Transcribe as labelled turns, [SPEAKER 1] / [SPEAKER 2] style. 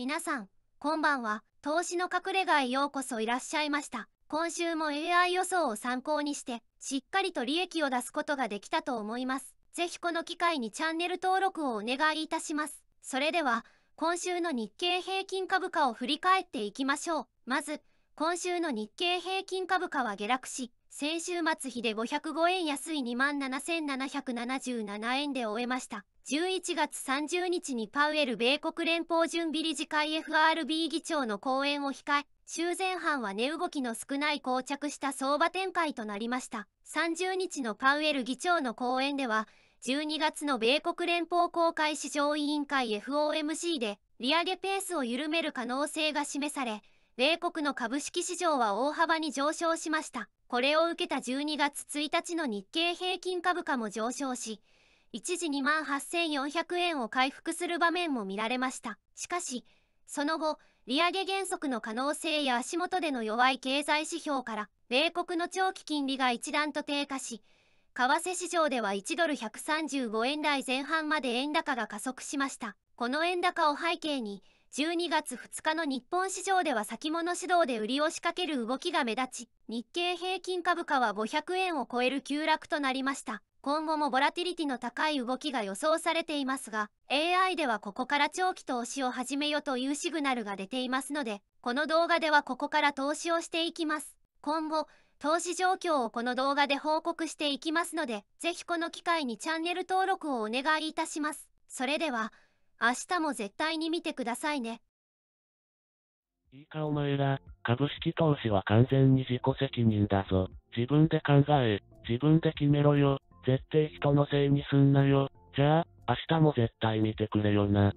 [SPEAKER 1] 皆さん、こんばんは。投資の隠れ家へようこそいらっしゃいました。今週も AI 予想を参考にして、しっかりと利益を出すことができたと思います。ぜひこの機会にチャンネル登録をお願いいたします。それでは、今週の日経平均株価を振り返っていきましょう。まず、今週の日経平均株価は下落し、先週末比で505円安い27,777円で終えました。11月30日にパウエル米国連邦準備理事会 FRB 議長の講演を控え、週前半は値動きの少ない膠着した相場展開となりました。30日のパウエル議長の講演では、12月の米国連邦公開市場委員会 FOMC で、利上げペースを緩める可能性が示され、米国の株式市場は大幅に上昇しました。これを受けた12月1日の日経平均株価も上昇し、一時2 8400円を回復する場面も見られました。しかし、その後、利上げ減速の可能性や足元での弱い経済指標から、米国の長期金利が一段と低下し、為替市場では1ドル135円台前半まで円高が加速しました。この円高を背景に、12月2日の日本市場では先物指導で売りを仕掛ける動きが目立ち、日経平均株価は500円を超える急落となりました。今後もボラティリティの高い動きが予想されていますが、AI ではここから長期投資を始めよというシグナルが出ていますので、この動画ではここから投資をしていきます。今後、投資状況をこの動画で報告していきますので、是非この機会にチャンネル登録をお願いいたします。それでは、明日も絶対に見てくださいね。
[SPEAKER 2] いいかお前ら、株式投資は完全に自己責任だぞ。自分で考え、自分で決めろよ。絶対人のせいにすんなよ。じゃあ、明日も絶対見てくれよな。